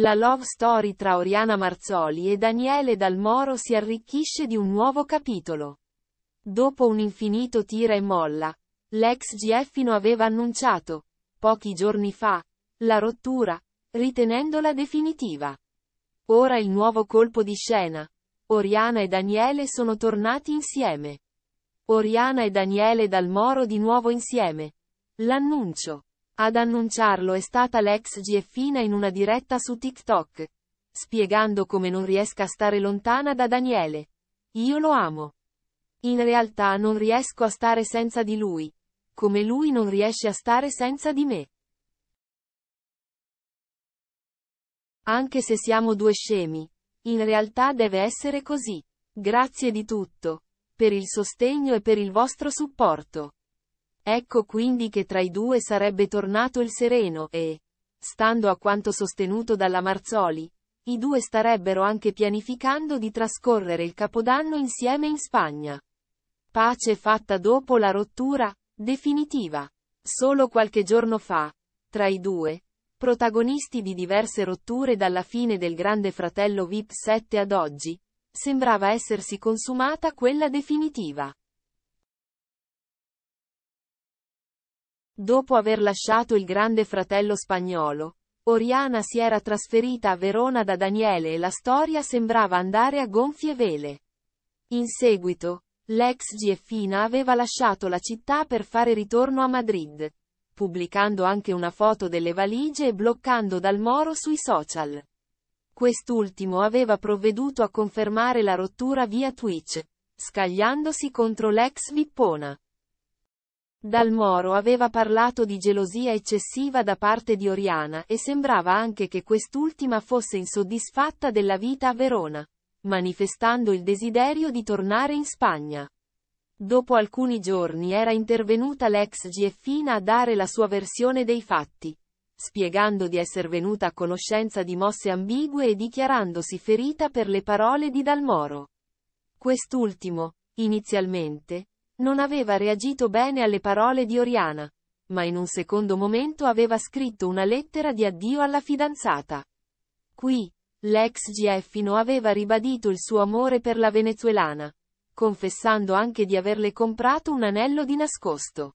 La love story tra Oriana Marzoli e Daniele Dalmoro si arricchisce di un nuovo capitolo. Dopo un infinito tira e molla, l'ex Gieffino aveva annunciato, pochi giorni fa, la rottura, ritenendola definitiva. Ora il nuovo colpo di scena. Oriana e Daniele sono tornati insieme. Oriana e Daniele Dalmoro di nuovo insieme. L'annuncio. Ad annunciarlo è stata l'ex GFina in una diretta su TikTok, spiegando come non riesca a stare lontana da Daniele. Io lo amo. In realtà non riesco a stare senza di lui, come lui non riesce a stare senza di me. Anche se siamo due scemi, in realtà deve essere così. Grazie di tutto, per il sostegno e per il vostro supporto. Ecco quindi che tra i due sarebbe tornato il sereno e, stando a quanto sostenuto dalla Marzoli, i due starebbero anche pianificando di trascorrere il Capodanno insieme in Spagna. Pace fatta dopo la rottura, definitiva. Solo qualche giorno fa, tra i due, protagonisti di diverse rotture dalla fine del Grande Fratello VIP 7 ad oggi, sembrava essersi consumata quella definitiva. Dopo aver lasciato il grande fratello spagnolo, Oriana si era trasferita a Verona da Daniele e la storia sembrava andare a gonfie vele. In seguito, l'ex Gieffina aveva lasciato la città per fare ritorno a Madrid, pubblicando anche una foto delle valigie e bloccando Dal Moro sui social. Quest'ultimo aveva provveduto a confermare la rottura via Twitch, scagliandosi contro l'ex Vippona. Dal Moro aveva parlato di gelosia eccessiva da parte di Oriana e sembrava anche che quest'ultima fosse insoddisfatta della vita a Verona, manifestando il desiderio di tornare in Spagna. Dopo alcuni giorni era intervenuta l'ex Gieffina a dare la sua versione dei fatti, spiegando di essere venuta a conoscenza di mosse ambigue e dichiarandosi ferita per le parole di Dal Moro. Quest'ultimo, inizialmente, non aveva reagito bene alle parole di Oriana, ma in un secondo momento aveva scritto una lettera di addio alla fidanzata. Qui, l'ex Gieffino aveva ribadito il suo amore per la venezuelana, confessando anche di averle comprato un anello di nascosto.